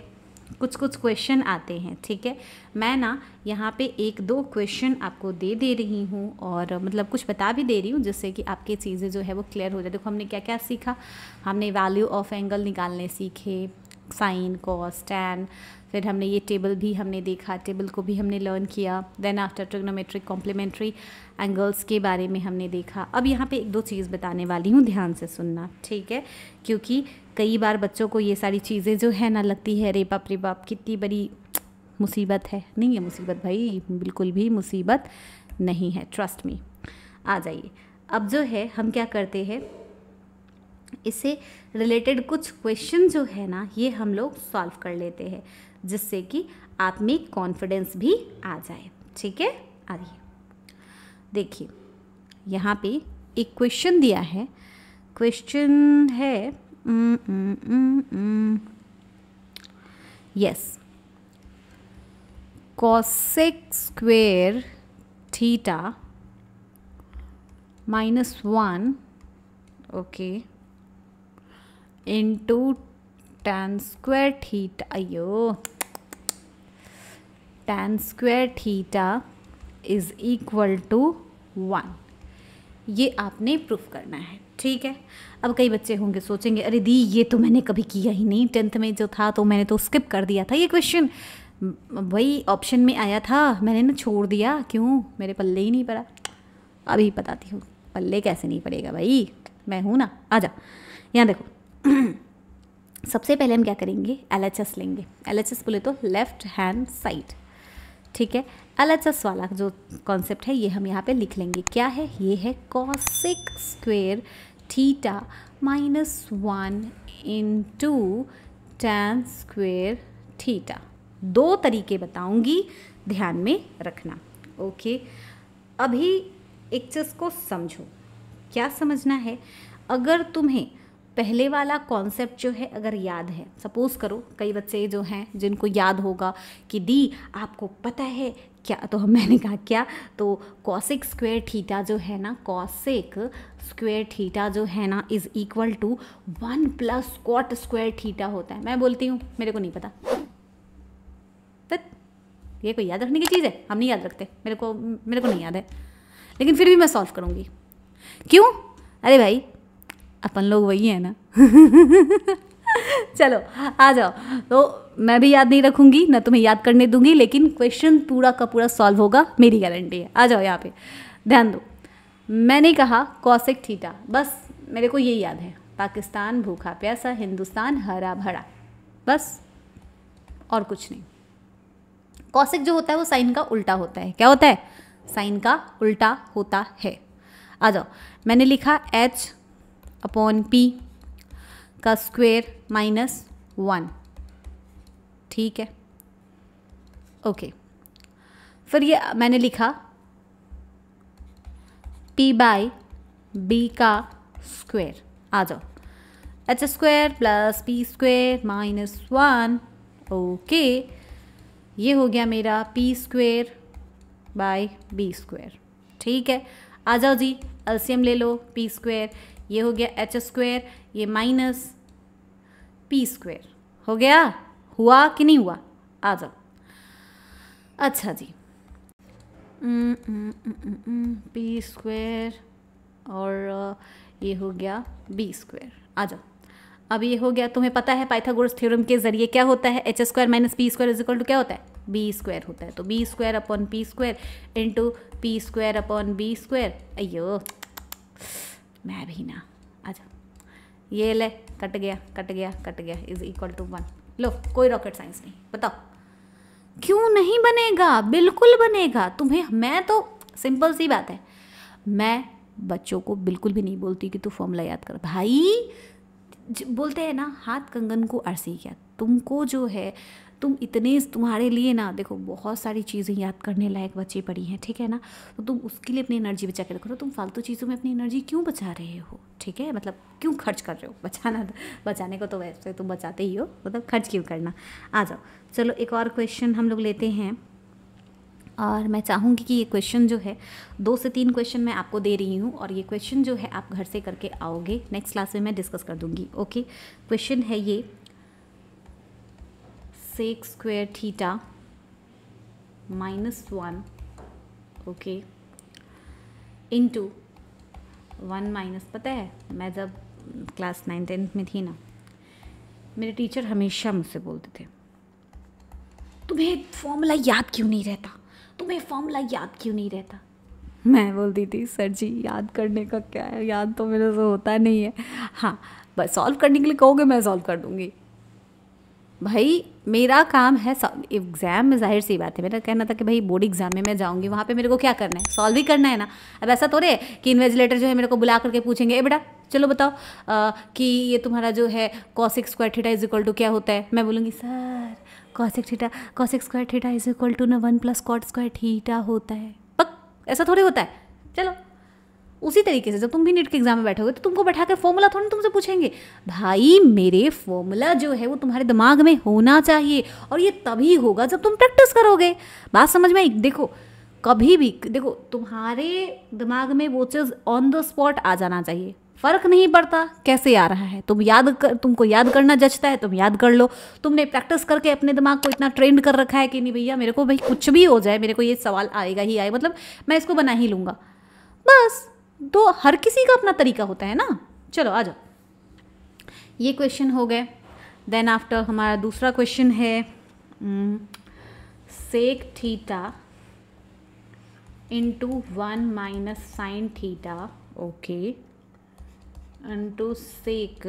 कुछ कुछ क्वेश्चन आते हैं ठीक है मैं ना यहाँ पे एक दो क्वेश्चन आपको दे दे रही हूँ और मतलब कुछ बता भी दे रही हूँ जिससे कि आपकी चीज़ें जो है वो क्लियर हो जाए देखो हमने क्या क्या सीखा हमने वैल्यू ऑफ एंगल निकालने सीखे साइन कॉस टैन फिर हमने ये टेबल भी हमने देखा टेबल को भी हमने लर्न किया then after trigonometric complementary angles के बारे में हमने देखा अब यहाँ पे एक दो चीज़ बताने वाली हूँ ध्यान से सुनना ठीक है क्योंकि कई बार बच्चों को ये सारी चीज़ें जो है ना लगती है रे बाप रे बाप कितनी बड़ी मुसीबत है नहीं है मुसीबत भाई बिल्कुल भी मुसीबत नहीं है ट्रस्ट मी आ जाइए अब जो है हम क्या करते हैं इससे रिलेटेड कुछ क्वेश्चन जो है ना ये हम लोग सॉल्व कर लेते हैं जिससे कि आप में कॉन्फिडेंस भी आ जाए ठीक है आइए देखिए यहाँ पे एक क्वेश्चन दिया है क्वेश्चन है yes cosec square theta minus one okay into tan square theta अयो tan square theta is equal to one ये आपने प्रूफ करना है ठीक है अब कई बच्चे होंगे सोचेंगे अरे दी ये तो मैंने कभी किया ही नहीं टेंथ में जो था तो मैंने तो स्किप कर दिया था ये क्वेश्चन वही ऑप्शन में आया था मैंने ना छोड़ दिया क्यों मेरे पल्ले ही नहीं पड़ा अभी बताती हूँ पल्ले कैसे नहीं पड़ेगा भाई मैं हूँ ना आ जा यहाँ देखो सबसे पहले हम क्या करेंगे एल लेंगे एल बोले तो लेफ्ट हैंड साइड ठीक है एल वाला जो कॉन्सेप्ट है ये हम यहाँ पे लिख लेंगे क्या है ये है cosec square theta minus one into tan square theta दो तरीके बताऊंगी ध्यान में रखना ओके अभी एक चीज़ को समझो क्या समझना है अगर तुम्हें पहले वाला कॉन्सेप्ट जो है अगर याद है सपोज़ करो कई बच्चे जो हैं जिनको याद होगा कि दी आपको पता है क्या तो मैंने कहा क्या तो कॉसिक स्क्वेयर थीटा जो है ना कॉसिक स्क्वेयर थीटा जो है ना is equal to one plus cot square theta होता है मैं बोलती हूँ मेरे को नहीं पता बट ये कोई याद रखने की चीज़ है हम नहीं याद रखते मेरे को मेरे को नहीं याद है लेकिन फिर भी मैं सॉल्व करूँगी क्यों अरे भाई अपन लोग वही हैं ना चलो आ जाओ तो मैं भी याद नहीं रखूंगी ना तुम्हें याद करने दूंगी लेकिन क्वेश्चन पूरा का पूरा सॉल्व होगा मेरी गारंटी है आ जाओ यहाँ पे ध्यान दो मैंने कहा कौशिक ठीटा बस मेरे को ये याद है पाकिस्तान भूखा प्यासा हिंदुस्तान हरा भरा बस और कुछ नहीं कौशिक जो होता है वो साइन का उल्टा होता है क्या होता है साइन का उल्टा होता है आ जाओ मैंने लिखा एच अपॉन पी का स्क्वेयर माइनस वन ठीक है ओके फिर ये मैंने लिखा पी बाई बी का स्क्वेयर आ जाओ H square plus P square minus one okay ये हो गया मेरा P square by B square ठीक है आ जाओ जी एल्सीयम ले लो पी स्क्वेयर ये हो गया एच स्क्वेयर ये माइनस पी स्क्वेयर हो गया हुआ कि नहीं हुआ आ जाओ अच्छा जी पी स्क्वेयर और ये हो गया बी स्क्वेयर आ जाओ अब ये हो गया तुम्हें पता है पाइथागोरस थ्योरम के जरिए क्या होता है H square minus P square is equal to क्या होता है बी स्क्वायर होता है तो B square upon P square into P square upon B square अयो मैं भी ना अच्छा ये ले कट गया कट गया कट गया इज इक्वल टू वन लो कोई रॉकेट साइंस नहीं बताओ क्यों नहीं बनेगा बिल्कुल बनेगा तुम्हें मैं तो सिंपल सी बात है मैं बच्चों को बिल्कुल भी नहीं बोलती कि तू फॉर्मूला याद कर भाई बोलते हैं ना हाथ कंगन को अरसी क्या तुमको जो है तुम इतने तुम्हारे लिए ना देखो बहुत सारी चीज़ें याद करने लायक बच्चे पड़ी हैं ठीक है ना तो तुम उसके लिए अपनी एनर्जी बचा के रखो तुम फालतू चीज़ों में अपनी एनर्जी क्यों बचा रहे हो ठीक है मतलब क्यों खर्च कर रहे हो बचाना तो, बचाने को तो वैसे तो तुम बचाते ही हो मतलब खर्च क्यों करना आ जाओ चलो एक और क्वेश्चन हम लोग लेते हैं और मैं चाहूँगी कि ये क्वेश्चन जो है दो से तीन क्वेश्चन मैं आपको दे रही हूँ और ये क्वेश्चन जो है आप घर से करके आओगे नेक्स्ट क्लास में मैं डिस्कस कर दूँगी ओके क्वेश्चन है ये sec square theta minus 1 okay into 1 minus पता है मैं जब क्लास नाइन टेंथ में थी ना मेरे टीचर हमेशा मुझसे बोलते थे तुम्हें फॉर्मूला याद क्यों नहीं रहता तुम्हें फॉर्मूला याद क्यों नहीं रहता मैं बोलती थी सर जी याद करने का क्या है याद तो मेरे से होता नहीं है हाँ बस सॉल्व करने के लिए कहोगे मैं सॉल्व कर दूँगी भाई मेरा काम है एग्ज़ाम में जाहिर सी बात है मेरा कहना था कि भाई बोर्ड एग्ज़ाम में मैं जाऊँगी वहाँ पे मेरे को क्या करना है सॉल्व ही करना है ना अब ऐसा तो रे कि इन्वेजिलेटर जो है मेरे को बुला करके पूछेंगे ए बेटा चलो बताओ आ, कि ये तुम्हारा जो है cosec square theta is equal to क्या होता है मैं बोलूँगी sir cosec theta cosec square theta is equal to ना one plus cot square theta होता है पक ऐसा थोड़ी होता है चलो उसी तरीके से जब तुम भी नेट के एग्जाम में बैठोगे तो तुमको बैठा कर फॉर्मूला थोड़ा तुमसे पूछेंगे भाई मेरे फॉर्मूला जो है वो तुम्हारे दिमाग में होना चाहिए और ये तभी होगा जब तुम प्रैक्टिस करोगे बात समझ में देखो कभी भी देखो तुम्हारे दिमाग में वो चीज़ ऑन द स्पॉट आ जाना चाहिए फर्क नहीं पड़ता कैसे आ रहा है तुम याद कर तुमको याद करना जचता है तुम याद कर लो तुमने प्रैक्टिस करके अपने दिमाग को इतना ट्रेंड कर रखा है कि नहीं भैया मेरे को भाई कुछ भी हो जाए मेरे को ये सवाल आएगा ही आए मतलब मैं इसको बना ही लूँगा बस तो हर किसी का अपना तरीका होता है ना चलो आ जाओ ये क्वेश्चन हो गए देन आफ्टर हमारा दूसरा क्वेश्चन है sec theta into one minus sine theta okay into sec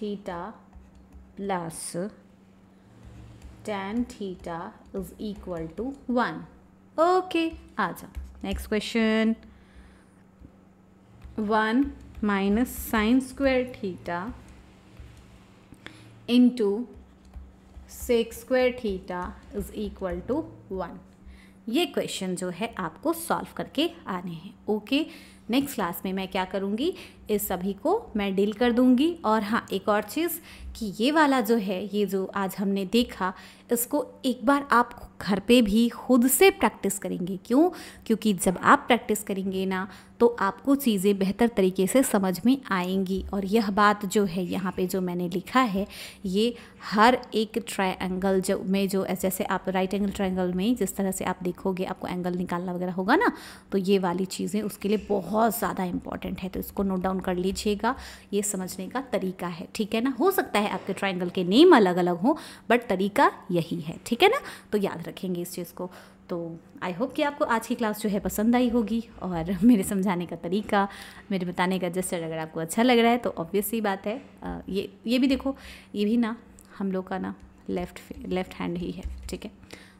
theta plus tan theta is equal to one okay आ जाओ next question one minus sine square theta into sec square theta is equal to one ये क्वेश्चन जो है आपको सॉल्व करके आने हैं ओके नेक्स्ट क्लास में मैं क्या करूँगी इस सभी को मैं डील कर दूंगी और हाँ एक और चीज़ कि ये वाला जो है ये जो आज हमने देखा इसको एक बार आप घर पे भी खुद से प्रैक्टिस करेंगे क्यों क्योंकि जब आप प्रैक्टिस करेंगे ना तो आपको चीज़ें बेहतर तरीके से समझ में आएंगी और यह बात जो है यहाँ पे जो मैंने लिखा है ये हर एक ट्रायंगल जो में जो जैसे आप राइट एंगल ट्रायंगल में जिस तरह से आप देखोगे आपको एंगल निकालना वगैरह होगा ना तो ये वाली चीज़ें उसके लिए बहुत ज़्यादा इंपॉर्टेंट है तो इसको नोट डाउन डाउन कर लीजिएगा ये समझने का तरीका है ठीक है ना हो सकता है आपके ट्राइंगल के नेम अलग अलग हों बट तरीका यही है ठीक है ना तो याद रखेंगे इस चीज़ को तो आई होप कि आपको आज की क्लास जो है पसंद आई होगी और मेरे समझाने का तरीका मेरे बताने का जस्टर अगर आपको अच्छा लग रहा है तो ऑब्वियसली बात है ये ये भी देखो ये भी ना हम लोग का ना लेफ़्ट लेफ़्ट हैंड ही है ठीक है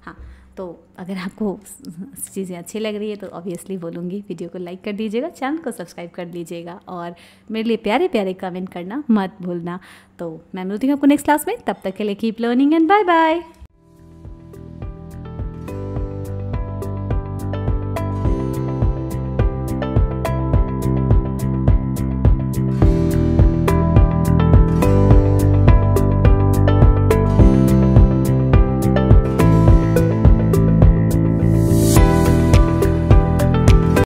हाँ तो अगर आपको चीज़ें अच्छी लग रही है तो ऑब्वियसली बोलूँगी वीडियो को लाइक कर दीजिएगा चैनल को सब्सक्राइब कर लीजिएगा और मेरे लिए प्यारे प्यारे कमेंट करना मत भूलना तो मैं मिलती हूँ आपको नेक्स्ट क्लास में तब तक के लिए keep learning and bye bye